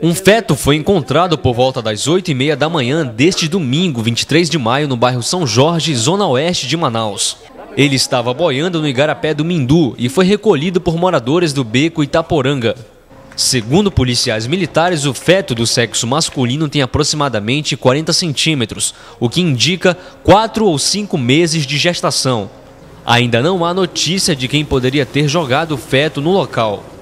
Um feto foi encontrado por volta das 8 e meia da manhã deste domingo, 23 de maio, no bairro São Jorge, zona oeste de Manaus. Ele estava boiando no igarapé do Mindu e foi recolhido por moradores do beco Itaporanga. Segundo policiais militares, o feto do sexo masculino tem aproximadamente 40 centímetros, o que indica 4 ou 5 meses de gestação. Ainda não há notícia de quem poderia ter jogado o feto no local.